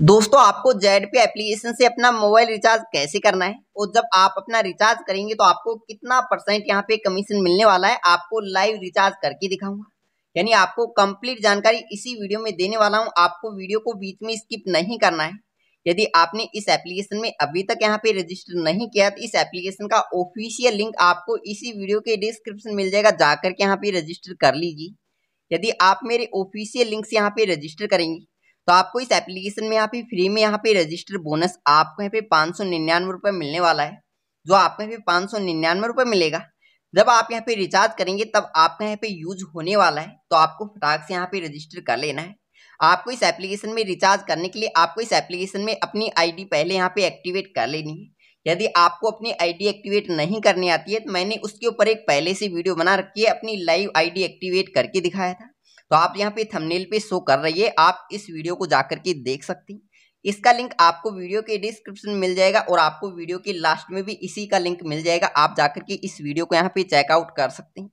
दोस्तों आपको जेड पे एप्लीकेशन से अपना मोबाइल रिचार्ज कैसे करना है और जब आप अपना रिचार्ज करेंगे तो आपको कितना परसेंट यहाँ पे कमीशन मिलने वाला है आपको लाइव रिचार्ज करके दिखाऊंगा यानी आपको कंप्लीट जानकारी इसी वीडियो में देने वाला हूँ आपको वीडियो को बीच में स्किप नहीं करना है यदि आपने इस एप्लीकेशन में अभी तक यहाँ पे रजिस्टर नहीं किया तो इस एप्लीकेशन का ऑफिशियल लिंक आपको इसी वीडियो के डिस्क्रिप्शन मिल जाएगा जाकर के यहाँ पे रजिस्टर कर लीजिए यदि आप मेरे ऑफिशियल लिंक से यहाँ पे रजिस्टर करेंगी तो आपको इस एप्लीकेशन में यहाँ पे फ्री में यहाँ पे रजिस्टर बोनस आपको यहाँ पे पाँच सौ निन्यानवे रुपये मिलने वाला है जो आपको यहाँ पे पाँच सौ निन्यानवे रुपये मिलेगा जब आप यहाँ पे रिचार्ज करेंगे तब आपका यहाँ पे यूज होने वाला है तो आपको फटाक से यहाँ पे रजिस्टर कर लेना है आपको इस एप्लीकेशन में रिचार्ज करने के लिए आपको इस एप्लीकेशन में अपनी आई पहले यहाँ पे एक्टिवेट कर लेनी है यदि आपको अपनी आईडी एक्टिवेट नहीं करनी आती है तो मैंने उसके ऊपर एक पहले से वीडियो बना रखी है अपनी लाइव आईडी एक्टिवेट करके दिखाया था तो आप यहाँ पे थंबनेल पे शो कर रही है आप इस वीडियो को जाकर के देख सकती इसका लिंक आपको वीडियो के डिस्क्रिप्शन में मिल जाएगा और आपको वीडियो के लास्ट में भी इसी का लिंक मिल जाएगा आप जाकर के इस वीडियो को यहाँ पे चेकआउट कर सकते हैं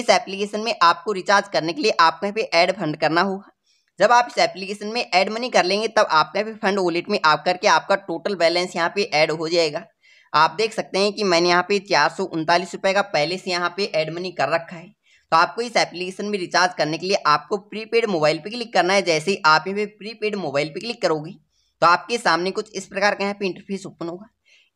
इस एप्लीकेशन में आपको रिचार्ज करने के लिए आपको यहाँ पे ऐड फंड करना होगा जब आप इस एप्लीकेशन में ऐड मनी कर लेंगे तब आपके यहाँ पे फंड वॉलेट में आप करके आपका टोटल बैलेंस यहाँ पे ऐड हो जाएगा आप देख सकते हैं कि मैंने यहाँ पे चार सौ का पहले से यहाँ पे ऐड मनी कर रखा है तो आपको इस एप्लीकेशन में रिचार्ज करने के लिए आपको प्रीपेड मोबाइल पे क्लिक करना है जैसे ही आप यहाँ पे प्रीपेड मोबाइल पे क्लिक करोगे तो आपके सामने कुछ इस प्रकार का यहाँ पे इंटरफेस ओपन होगा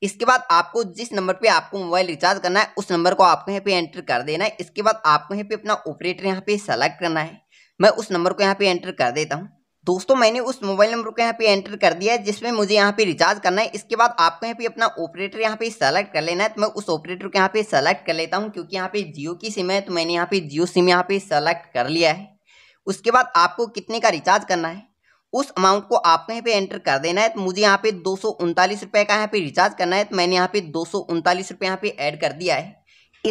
इसके बाद आपको जिस नंबर पे आपको मोबाइल रिचार्ज करना है उस नंबर को आपको यहाँ पे एंटर कर देना है इसके बाद आपको यहाँ पे अपना ऑपरेटर यहाँ पे सेलेक्ट करना है मैं उस नंबर को यहाँ पे एंटर कर देता हूँ दोस्तों मैंने उस मोबाइल नंबर को यहाँ पे एंटर कर दिया है जिसमें मुझे यहाँ पे रिचार्ज करना है इसके बाद आपको यहाँ पे अपना ऑपरेटर यहाँ पे सेलेक्ट कर लेना है तो मैं उस ऑपरेटर को यहाँ पे सेलेक्ट कर लेता हूँ क्योंकि यहाँ पे जियो की सिम है तो मैंने यहाँ पे जियो सिम यहाँ पे सेलेक्ट कर लिया है उसके बाद आपको कितने का रिचार्ज करना है उस अमाउंट को आपको यहाँ पे एंटर कर देना है तो मुझे यहाँ पे दो रुपए का यहाँ पे रिचार्ज करना है तो मैंने यहाँ पे दो रुपए यहाँ पे ऐड कर दिया है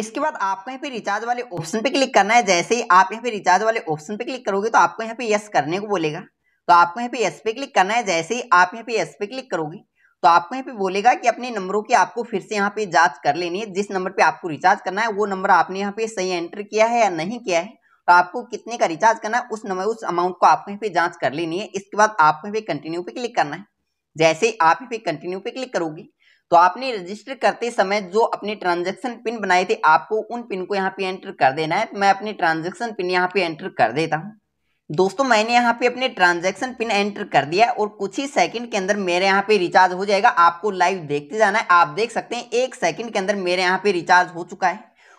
इसके बाद आपको यहाँ पे रिचार्ज वाले ऑप्शन पे क्लिक करना है जैसे ही आप यहाँ पे रिचार्ज वाले ऑप्शन पे क्लिक करोगे तो आपको यहाँ पे यस करने को बोलेगा तो आपको यहाँ पे एस पे क्लिक करना है जैसे ही आप यहाँ पे एस पे क्लिक करोगे तो आपको यहाँ पे बोलेगा कि अपने नंबरों की आपको फिर से यहाँ पे जांच कर लेनी है जिस नंबर पे आपको रिचार्ज करना है वो नंबर आपने यहाँ पे सही एंटर किया है या नहीं किया है तो आपको कितने का रिचार्ज करना है उस नंबर उस अमाउंट को आपको यहाँ पे जांच कर लेनी है इसके बाद आपको यहाँ पे कंटिन्यू पे क्लिक करना है जैसे ही आप यहाँ पे कंटिन्यू पे क्लिक करोगे तो आपने रजिस्टर करते समय जो अपने ट्रांजेक्शन पिन बनाए थे आपको उन पिन को यहाँ पे एंटर कर देना है तो मैं अपने ट्रांजेक्शन पिन यहाँ पे एंटर कर देता हूँ दोस्तों मैंने यहाँ पे अपने ट्रांजैक्शन पिन एंटर कर दिया और कुछ ही सेकंड के अंदर मेरे यहाँ पे रिचार्ज हो जाएगा आपको लाइव देखते जाना है आप देख सकते हैं एक सेकंड के अंदर मेरे यहाँ पे रिचार्ज हो चुका है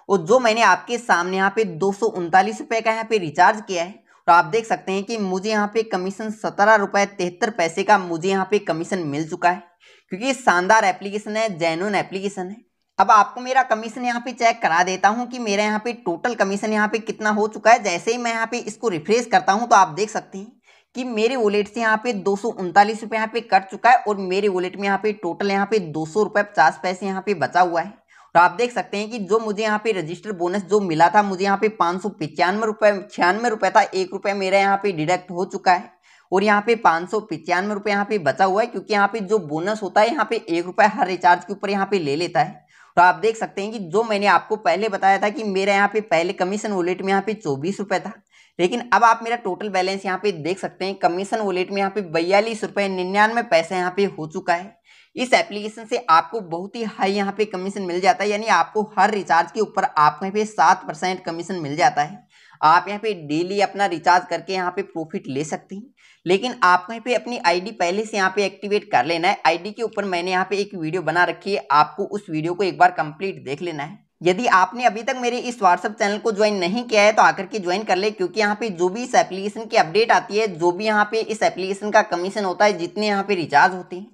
और जो मैंने आपके सामने यहाँ पे दो रुपए का यहाँ पे रिचार्ज किया है और तो आप देख सकते हैं कि मुझे यहाँ पे कमीशन सत्रह रुपए तिहत्तर पैसे का मुझे यहाँ पे कमीशन मिल चुका है क्योंकि शानदार एप्लीकेशन है जेनुअन एप्लीकेशन है अब आपको मेरा कमीशन यहाँ पे चेक करा देता हूँ कि मेरा यहाँ पे टोटल कमीशन यहाँ पे कितना हो चुका है जैसे ही मैं यहाँ पे इसको रिफ्रेश करता हूँ तो आप देख सकते हैं कि मेरे वॉलेट से यहाँ पे दो सौ उनतालीस रुपये यहाँ पे कट चुका है और मेरे वॉलेट में यहाँ पे टोटल यहाँ पे दो सौ रुपये पचास पैसे यहाँ पे बचा हुआ है और आप देख सकते हैं कि जो मुझे यहाँ पे रजिस्टर बोनस जो मिला था मुझे यहाँ पे पाँच सौ पचानवे रुपये छियानवे रुपये था एक रुपये मेरा यहाँ पे डिडक्ट हो चुका है और यहाँ पे पाँच सौ पचानवे रुपये यहाँ पे बचा हुआ है क्योंकि यहाँ पे जो बोनस होता है यहाँ पे एक रुपये हर रिचार्ज के ऊपर यहाँ पे ले लेता है तो आप देख सकते हैं कि जो मैंने आपको पहले बताया था कि मेरा यहाँ पे पहले कमीशन वॉलेट में यहाँ पे चौबीस रुपए था लेकिन अब आप मेरा टोटल बैलेंस यहाँ पे देख सकते हैं कमीशन वॉलेट में यहाँ पे बयालीस रुपए निन्यानवे पैसा यहाँ पे हो चुका है इस एप्लीकेशन से आपको बहुत ही हाई यहाँ पे कमीशन मिल जाता है यानी आपको हर रिचार्ज के ऊपर आपको यहाँ पे सात परसेंट कमीशन मिल जाता है आप यहाँ पे डेली अपना रिचार्ज करके यहाँ पे प्रॉफिट ले सकते हैं लेकिन आपको यहाँ पे अपनी आईडी पहले से यहाँ पे एक्टिवेट कर लेना है आईडी के ऊपर मैंने यहाँ पे एक वीडियो बना रखी है आपको उस वीडियो को एक बार कंप्लीट देख लेना है यदि आपने अभी तक मेरे इस व्हाट्सअप चैनल को ज्वाइन नहीं किया है तो आकर के ज्वाइन कर ले क्योंकि यहाँ पे जो भी इस एप्लीकेशन की अपडेट आती है जो भी यहाँ पे इस एप्लीकेशन का कमीशन होता है जितने यहाँ पे रिचार्ज होते हैं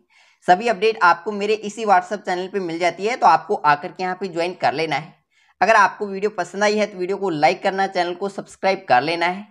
सभी अपडेट आपको मेरे इसी व्हाट्सअप चैनल पे मिल जाती है तो आपको आकर के यहाँ पे ज्वाइन कर लेना है अगर आपको वीडियो पसंद आई है तो वीडियो को लाइक करना चैनल को सब्सक्राइब कर लेना है